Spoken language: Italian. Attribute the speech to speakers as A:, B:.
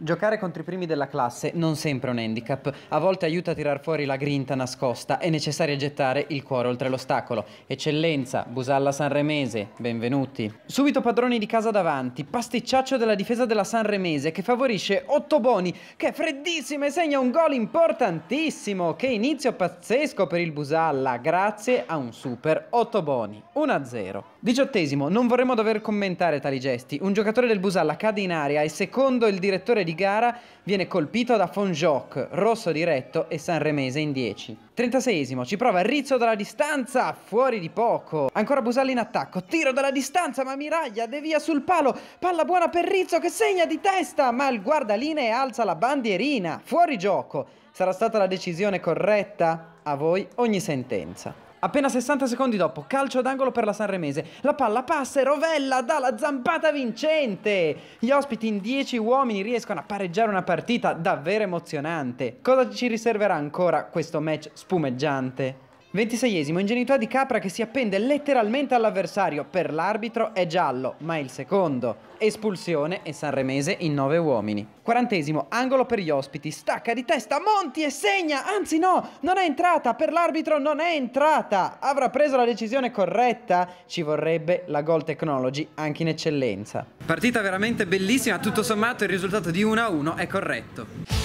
A: Giocare contro i primi della classe non sempre è un handicap, a volte aiuta a tirar fuori la grinta nascosta, è necessario gettare il cuore oltre l'ostacolo. Eccellenza, Busalla Sanremese, benvenuti. Subito padroni di casa davanti, pasticciaccio della difesa della Sanremese che favorisce Ottoboni che è freddissimo e segna un gol importantissimo, che inizio pazzesco per il Busalla grazie a un super Ottoboni, 1-0. Diciottesimo, non vorremmo dover commentare tali gesti, un giocatore del Busalla cade in aria e secondo il direttore di gara viene colpito da Fonjoc, rosso diretto e Sanremese in 10. 36esimo, ci prova Rizzo dalla distanza, fuori di poco. Ancora Busalli in attacco, tiro dalla distanza, ma Miraglia devia sul palo. Palla buona per Rizzo che segna di testa, ma il guardaline alza la bandierina. Fuori gioco. Sarà stata la decisione corretta? A voi ogni sentenza. Appena 60 secondi dopo, calcio d'angolo per la Sanremese. La palla passa e Rovella dà la zampata vincente. Gli ospiti in 10 uomini riescono a pareggiare una partita davvero emozionante. Cosa ci riserverà ancora questo match spumeggiante? 26esimo, ingenuità di Capra che si appende letteralmente all'avversario. Per l'arbitro è giallo, ma è il secondo. Espulsione e Sanremese in 9 uomini. 40esimo, angolo per gli ospiti. Stacca di testa Monti e segna! Anzi no, non è entrata! Per l'arbitro non è entrata! Avrà preso la decisione corretta? Ci vorrebbe la Goal Technology anche in eccellenza. Partita veramente bellissima, tutto sommato il risultato di 1-1 è corretto.